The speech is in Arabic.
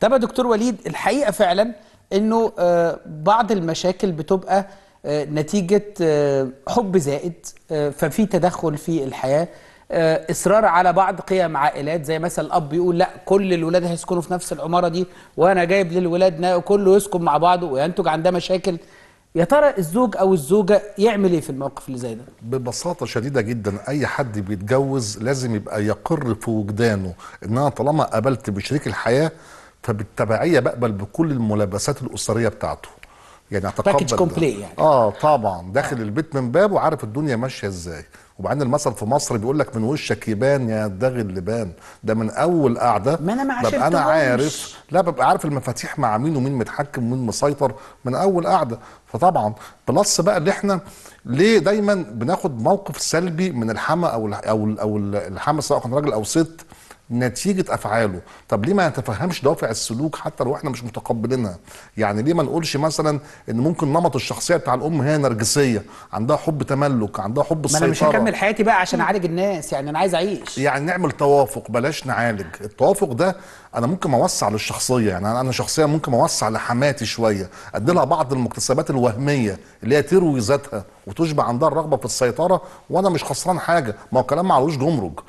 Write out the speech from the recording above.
طب يا دكتور وليد الحقيقه فعلا انه آه، بعض المشاكل بتبقى آه، نتيجه آه، حب زائد ففي تدخل في الحياه اصرار على بعض قيم عائلات زي مثلا الاب يقول لا كل الولاد هيسكنوا في نفس العماره دي وانا جايب للولاد كله يسكن مع بعضه وينتج عندها مشاكل يا ترى الزوج او الزوجه يعمل ايه في الموقف اللي زي ده؟ ببساطه شديده جدا اي حد بيتجوز لازم يبقى يقر في وجدانه ان انا طالما قابلت بشريك الحياه فبالتبعيه بقبل بكل الملابسات الاسريه بتاعته يعني باكج كومبلي يعني اه طبعا داخل آه. البيت من باب وعارف الدنيا ماشيه ازاي وبعدين المثل في مصر بيقول لك من وشك يبان يا داغي اللبان ده من اول قعده ما انا ما ببقى انا عارف لا ببقى عارف المفاتيح مع مين ومين متحكم ومين مسيطر من اول قعده فطبعا بلس بقى اللي احنا ليه دايما بناخد موقف سلبي من الحما او الـ او الـ او الحما سواء كان راجل او ست نتيجه افعاله طب ليه ما نتفهمش دوافع السلوك حتى لو احنا مش متقبلينها يعني ليه ما نقولش مثلا ان ممكن نمط الشخصيه بتاع الام هي نرجسيه عندها حب تملك عندها حب السيطره ما انا مش هكمل حياتي بقى عشان اعالج الناس يعني انا عايز اعيش يعني نعمل توافق بلاش نعالج التوافق ده انا ممكن اوسع للشخصيه يعني انا شخصيا ممكن اوسع لحماتي شويه ادي لها بعض المكتسبات الوهميه اللي هي تروي ذاتها وتشبع عندها الرغبه في السيطره وانا مش خسران حاجه ما هو كلام معلوش جمرج